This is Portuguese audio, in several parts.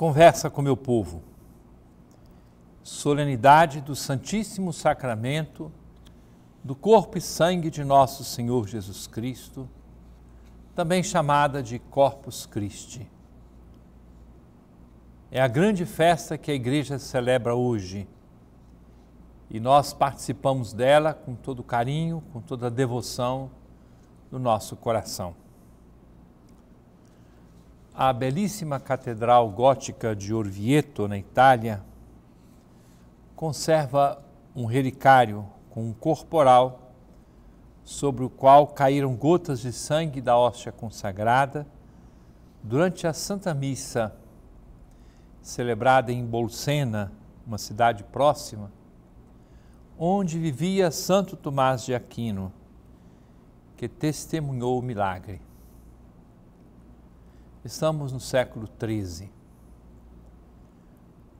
Conversa com meu povo. Solenidade do Santíssimo Sacramento, do corpo e sangue de nosso Senhor Jesus Cristo, também chamada de Corpus Christi. É a grande festa que a igreja celebra hoje e nós participamos dela com todo carinho, com toda devoção do nosso coração a belíssima Catedral Gótica de Orvieto, na Itália, conserva um relicário com um corporal sobre o qual caíram gotas de sangue da hóstia consagrada durante a Santa Missa, celebrada em Bolsena, uma cidade próxima, onde vivia Santo Tomás de Aquino, que testemunhou o milagre. Estamos no século XIII.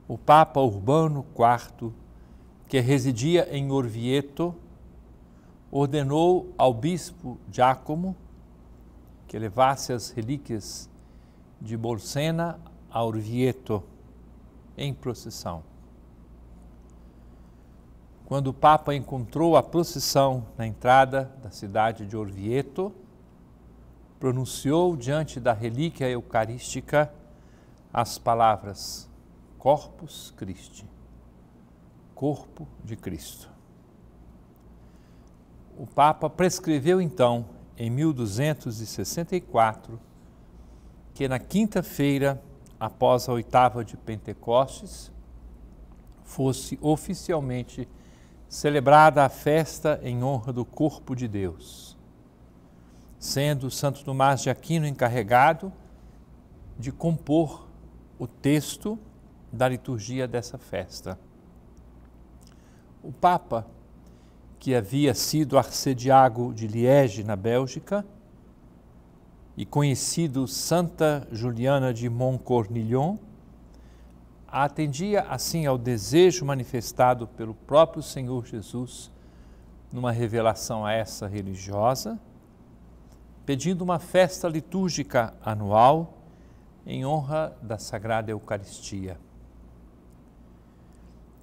O Papa Urbano IV, que residia em Orvieto, ordenou ao bispo Giacomo que levasse as relíquias de Bolsena a Orvieto em procissão. Quando o Papa encontrou a procissão na entrada da cidade de Orvieto, pronunciou diante da relíquia eucarística as palavras Corpus Christi, Corpo de Cristo. O Papa prescreveu então, em 1264, que na quinta-feira, após a oitava de Pentecostes, fosse oficialmente celebrada a festa em honra do Corpo de Deus sendo Santo Tomás de Aquino encarregado de compor o texto da liturgia dessa festa. O Papa, que havia sido arcediago de Liege, na Bélgica, e conhecido Santa Juliana de Montcornillon, atendia assim ao desejo manifestado pelo próprio Senhor Jesus numa revelação a essa religiosa pedindo uma festa litúrgica anual em honra da Sagrada Eucaristia.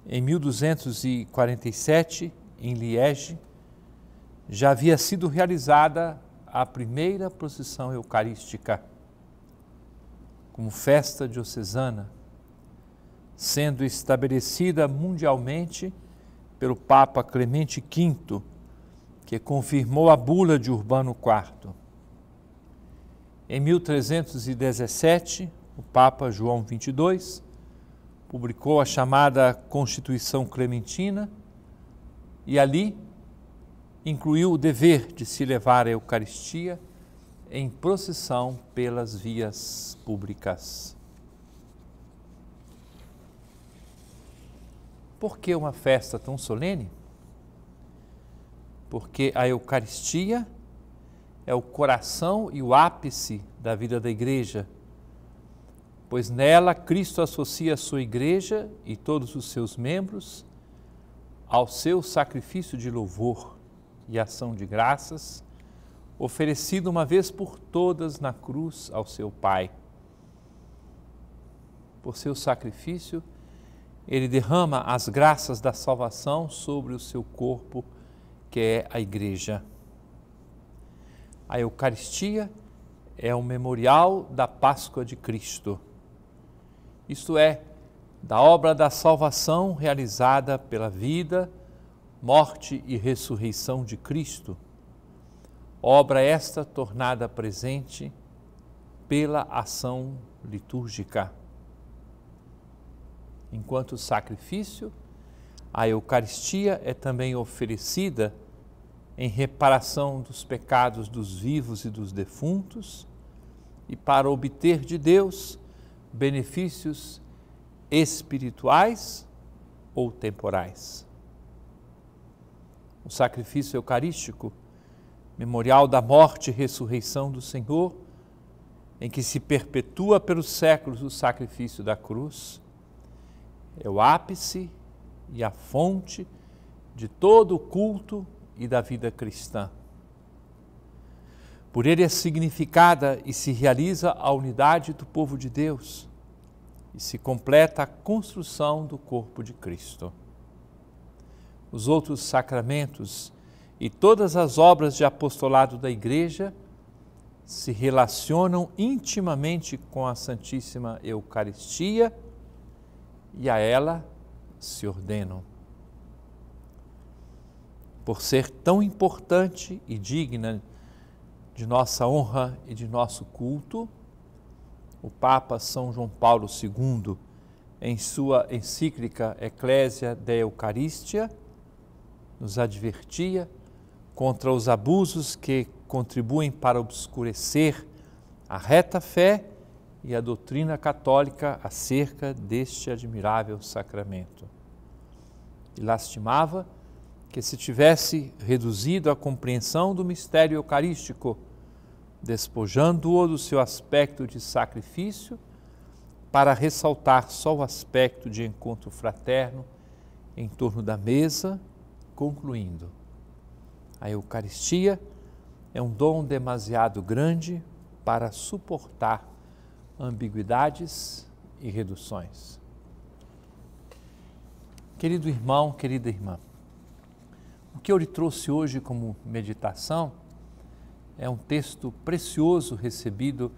Em 1247, em Liege, já havia sido realizada a primeira procissão eucarística, como festa diocesana, sendo estabelecida mundialmente pelo Papa Clemente V, que confirmou a bula de Urbano IV. Em 1317, o Papa João XXII publicou a chamada Constituição Clementina e ali incluiu o dever de se levar a Eucaristia em procissão pelas vias públicas. Por que uma festa tão solene? Porque a Eucaristia é o coração e o ápice da vida da igreja, pois nela Cristo associa a sua igreja e todos os seus membros ao seu sacrifício de louvor e ação de graças, oferecido uma vez por todas na cruz ao seu Pai. Por seu sacrifício, ele derrama as graças da salvação sobre o seu corpo, que é a igreja. A Eucaristia é o memorial da Páscoa de Cristo, isto é, da obra da salvação realizada pela vida, morte e ressurreição de Cristo, obra esta tornada presente pela ação litúrgica. Enquanto sacrifício, a Eucaristia é também oferecida em reparação dos pecados dos vivos e dos defuntos, e para obter de Deus benefícios espirituais ou temporais. O sacrifício eucarístico, memorial da morte e ressurreição do Senhor, em que se perpetua pelos séculos o sacrifício da cruz, é o ápice e a fonte de todo o culto e da vida cristã. Por ele é significada e se realiza a unidade do povo de Deus e se completa a construção do corpo de Cristo. Os outros sacramentos e todas as obras de apostolado da Igreja se relacionam intimamente com a Santíssima Eucaristia e a ela se ordenam por ser tão importante e digna de nossa honra e de nosso culto, o Papa São João Paulo II, em sua encíclica Ecclesia de Eucaristia, nos advertia contra os abusos que contribuem para obscurecer a reta fé e a doutrina católica acerca deste admirável sacramento. E lastimava que se tivesse reduzido à compreensão do mistério eucarístico, despojando-o do seu aspecto de sacrifício, para ressaltar só o aspecto de encontro fraterno em torno da mesa, concluindo. A Eucaristia é um dom demasiado grande para suportar ambiguidades e reduções. Querido irmão, querida irmã, o que eu lhe trouxe hoje como meditação é um texto precioso recebido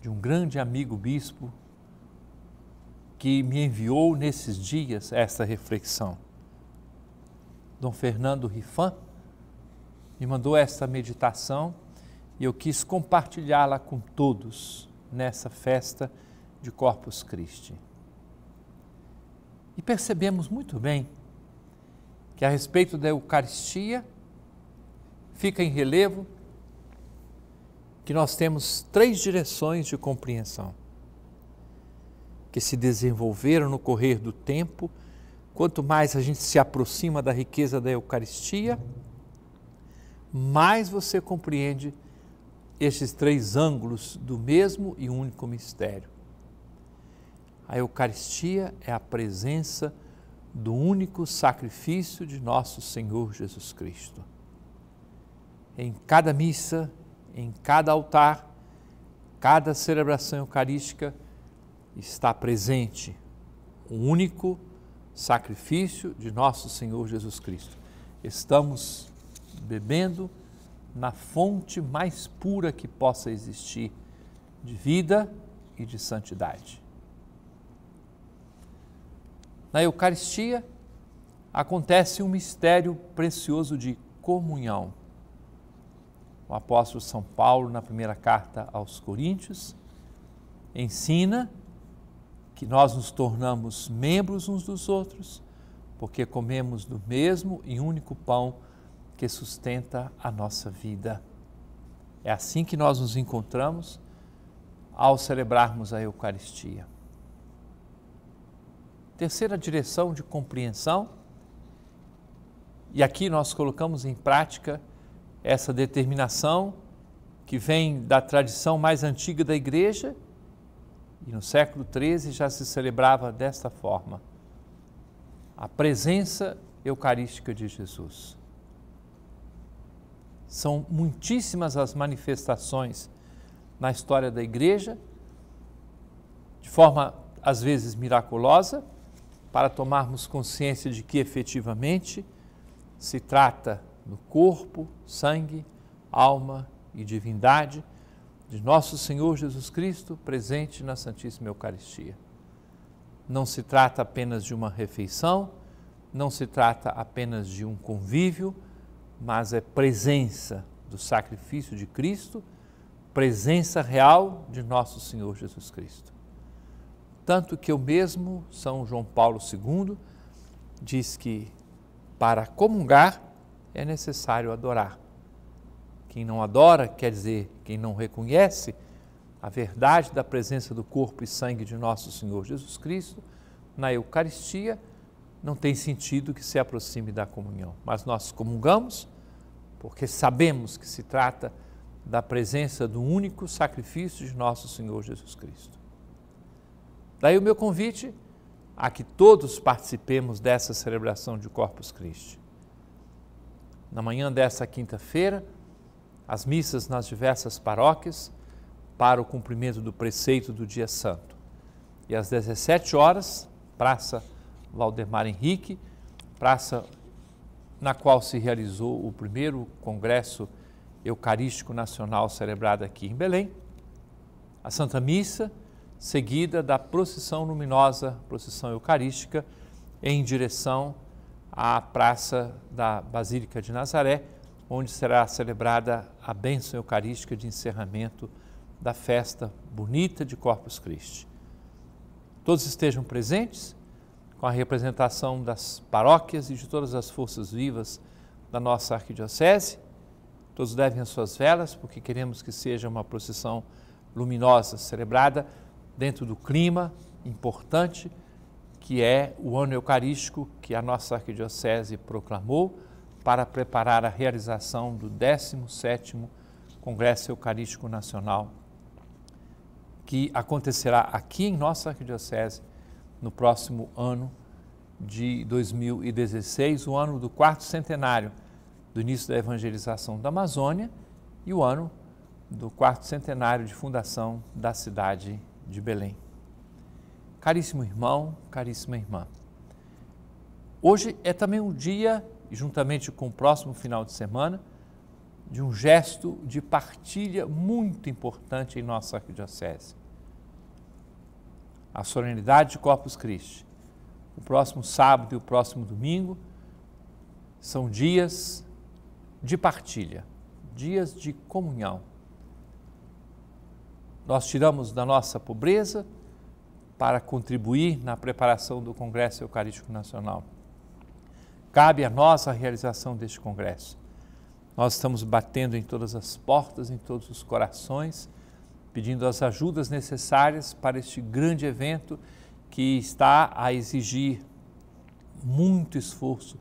de um grande amigo bispo que me enviou nesses dias essa reflexão. Dom Fernando Rifan me mandou esta meditação e eu quis compartilhá-la com todos nessa festa de Corpus Christi. E percebemos muito bem que a respeito da Eucaristia fica em relevo que nós temos três direções de compreensão que se desenvolveram no correr do tempo. Quanto mais a gente se aproxima da riqueza da Eucaristia, mais você compreende estes três ângulos do mesmo e único mistério. A Eucaristia é a presença de do único sacrifício de nosso Senhor Jesus Cristo. Em cada missa, em cada altar, cada celebração eucarística está presente o único sacrifício de nosso Senhor Jesus Cristo. Estamos bebendo na fonte mais pura que possa existir de vida e de santidade. Na Eucaristia acontece um mistério precioso de comunhão. O apóstolo São Paulo, na primeira carta aos Coríntios, ensina que nós nos tornamos membros uns dos outros, porque comemos do mesmo e único pão que sustenta a nossa vida. É assim que nós nos encontramos ao celebrarmos a Eucaristia. Terceira direção de compreensão. E aqui nós colocamos em prática essa determinação que vem da tradição mais antiga da igreja e no século XIII já se celebrava desta forma a presença eucarística de Jesus. São muitíssimas as manifestações na história da igreja, de forma às vezes miraculosa, para tomarmos consciência de que efetivamente se trata no corpo, sangue, alma e divindade de nosso Senhor Jesus Cristo presente na Santíssima Eucaristia. Não se trata apenas de uma refeição, não se trata apenas de um convívio, mas é presença do sacrifício de Cristo, presença real de nosso Senhor Jesus Cristo. Tanto que o mesmo, São João Paulo II, diz que para comungar é necessário adorar. Quem não adora, quer dizer, quem não reconhece a verdade da presença do corpo e sangue de nosso Senhor Jesus Cristo na Eucaristia, não tem sentido que se aproxime da comunhão. Mas nós comungamos porque sabemos que se trata da presença do único sacrifício de nosso Senhor Jesus Cristo. Daí o meu convite a que todos participemos dessa celebração de Corpus Christi. Na manhã desta quinta-feira, as missas nas diversas paróquias para o cumprimento do preceito do dia santo. E às 17 horas, Praça Valdemar Henrique, praça na qual se realizou o primeiro Congresso Eucarístico Nacional celebrado aqui em Belém, a Santa Missa seguida da procissão luminosa, procissão eucarística, em direção à praça da Basílica de Nazaré, onde será celebrada a bênção eucarística de encerramento da festa bonita de Corpus Christi. Todos estejam presentes com a representação das paróquias e de todas as forças vivas da nossa arquidiocese. Todos levem as suas velas, porque queremos que seja uma procissão luminosa celebrada dentro do clima importante que é o ano eucarístico que a nossa arquidiocese proclamou para preparar a realização do 17º Congresso Eucarístico Nacional, que acontecerá aqui em nossa arquidiocese no próximo ano de 2016, o ano do quarto centenário do início da evangelização da Amazônia e o ano do quarto centenário de fundação da cidade de Belém. Caríssimo irmão, caríssima irmã, hoje é também um dia, juntamente com o próximo final de semana, de um gesto de partilha muito importante em nossa arquidiocese. A solenidade de Corpus Christi. O próximo sábado e o próximo domingo são dias de partilha, dias de comunhão nós tiramos da nossa pobreza para contribuir na preparação do Congresso Eucarístico Nacional. Cabe a nós a realização deste congresso. Nós estamos batendo em todas as portas, em todos os corações, pedindo as ajudas necessárias para este grande evento que está a exigir muito esforço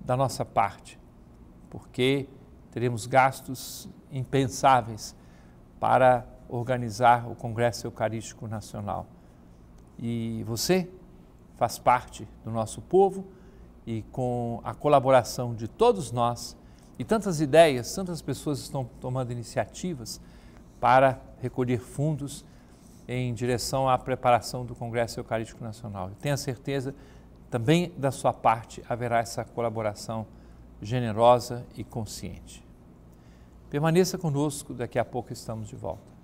da nossa parte, porque teremos gastos impensáveis para organizar o Congresso Eucarístico Nacional. E você faz parte do nosso povo e com a colaboração de todos nós e tantas ideias, tantas pessoas estão tomando iniciativas para recolher fundos em direção à preparação do Congresso Eucarístico Nacional. Eu tenho a certeza também da sua parte haverá essa colaboração generosa e consciente. Permaneça conosco, daqui a pouco estamos de volta.